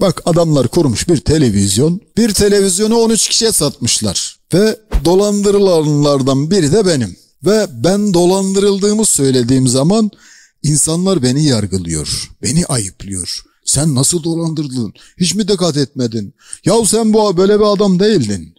Bak adamlar kurmuş bir televizyon. Bir televizyonu 13 kişiye satmışlar. Ve dolandırılanlardan biri de benim. Ve ben dolandırıldığımı söylediğim zaman insanlar beni yargılıyor. Beni ayıplıyor. Sen nasıl dolandırıldın? Hiç mi dikkat etmedin? Ya sen bu böyle bir adam değildin.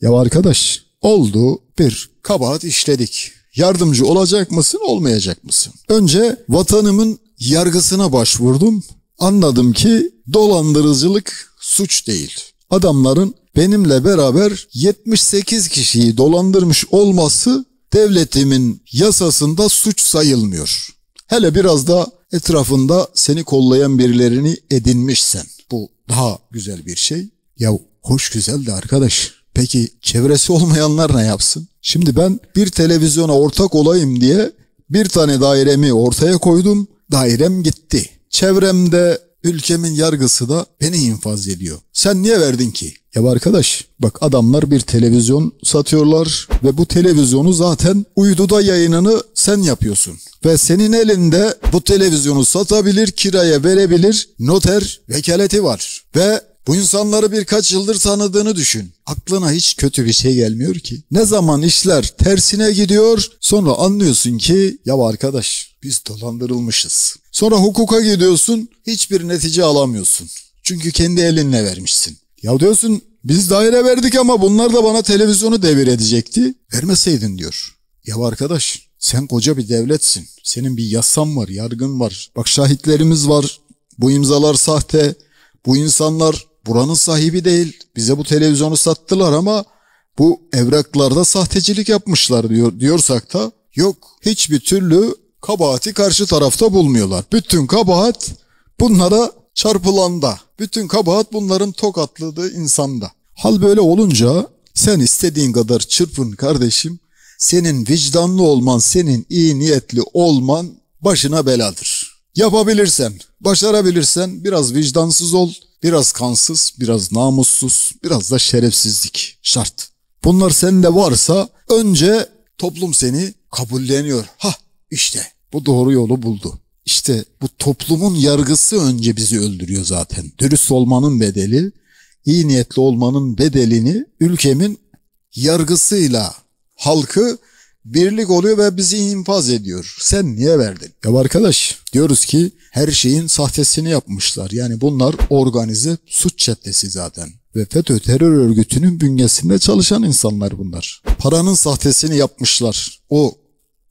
Ya arkadaş oldu bir kabahat işledik. Yardımcı olacak mısın olmayacak mısın? Önce vatanımın yargısına başvurdum anladım ki dolandırıcılık suç değil. Adamların benimle beraber 78 kişiyi dolandırmış olması devletimin yasasında suç sayılmıyor. Hele biraz da etrafında seni kollayan birilerini edinmişsen bu daha güzel bir şey. Ya hoş güzel de arkadaş peki çevresi olmayanlar ne yapsın? Şimdi ben bir televizyona ortak olayım diye bir tane dairemi ortaya koydum dairem gitti. Çevremde ülkemin yargısı da beni infaz ediyor. Sen niye verdin ki? Ya arkadaş bak adamlar bir televizyon satıyorlar ve bu televizyonu zaten uyduda yayınını sen yapıyorsun. Ve senin elinde bu televizyonu satabilir, kiraya verebilir noter vekaleti var. Ve bu insanları birkaç yıldır tanıdığını düşün. Aklına hiç kötü bir şey gelmiyor ki. Ne zaman işler tersine gidiyor sonra anlıyorsun ki ya arkadaş biz dolandırılmışız. Sonra hukuka gidiyorsun hiçbir netice alamıyorsun. Çünkü kendi elinle vermişsin. Ya diyorsun biz daire verdik ama bunlar da bana televizyonu devir edecekti. Vermeseydin diyor. Ya arkadaş sen koca bir devletsin. Senin bir yasan var, yargın var. Bak şahitlerimiz var. Bu imzalar sahte. Bu insanlar buranın sahibi değil. Bize bu televizyonu sattılar ama bu evraklarda sahtecilik yapmışlar diyor, diyorsak da yok hiçbir türlü kabahati karşı tarafta bulmuyorlar. Bütün kabahat bunlara çarpılanda. Bütün kabahat bunların tokatladığı insanda. Hal böyle olunca sen istediğin kadar çırpın kardeşim. Senin vicdanlı olman, senin iyi niyetli olman başına beladır. Yapabilirsen, başarabilirsen biraz vicdansız ol, Biraz kansız, biraz namussuz, biraz da şerefsizlik şart. Bunlar sende varsa önce toplum seni kabulleniyor. Ha işte bu doğru yolu buldu. İşte bu toplumun yargısı önce bizi öldürüyor zaten. Dürüst olmanın bedeli, iyi niyetli olmanın bedelini ülkemin yargısıyla halkı birlik oluyor ve bizi infaz ediyor. Sen niye verdin? Ya arkadaş diyoruz ki her şeyin sahtesini yapmışlar. Yani bunlar organize suç çetesi zaten ve FETÖ terör örgütünün bünyesinde çalışan insanlar bunlar. Paranın sahtesini yapmışlar. O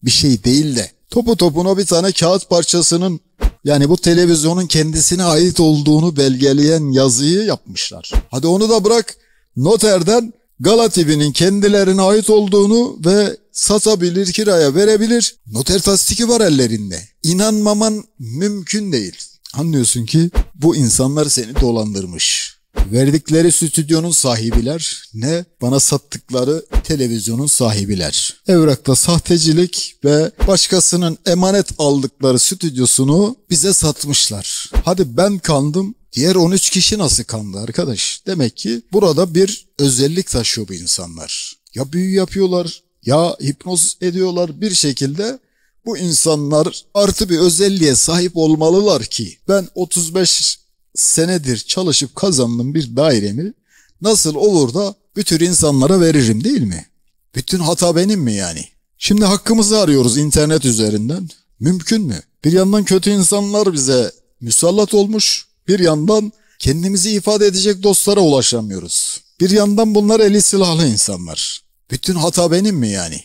bir şey değil de topu topuna bir tane kağıt parçasının yani bu televizyonun kendisine ait olduğunu belgeleyen yazıyı yapmışlar. Hadi onu da bırak noterden Galat kendilerine ait olduğunu ve satabilir, kiraya verebilir. Noter tasdiki var ellerinde. İnanmaman mümkün değil. Anlıyorsun ki bu insanlar seni dolandırmış. Verdikleri stüdyonun sahibiler ne bana sattıkları televizyonun sahibiler. Evrakta sahtecilik ve başkasının emanet aldıkları stüdyosunu bize satmışlar. Hadi ben kandım Diğer 13 kişi nasıl kandı arkadaş? Demek ki burada bir özellik taşıyor bu insanlar. Ya büyü yapıyorlar ya hipnoz ediyorlar bir şekilde bu insanlar artı bir özelliğe sahip olmalılar ki ben 35 senedir çalışıp kazandım bir dairemi nasıl olur da bütün insanlara veririm değil mi? Bütün hata benim mi yani? Şimdi hakkımızı arıyoruz internet üzerinden. Mümkün mü? Bir yandan kötü insanlar bize müsallat olmuş. Bir yandan kendimizi ifade edecek dostlara ulaşamıyoruz. Bir yandan bunlar eli silahlı insanlar. Bütün hata benim mi yani?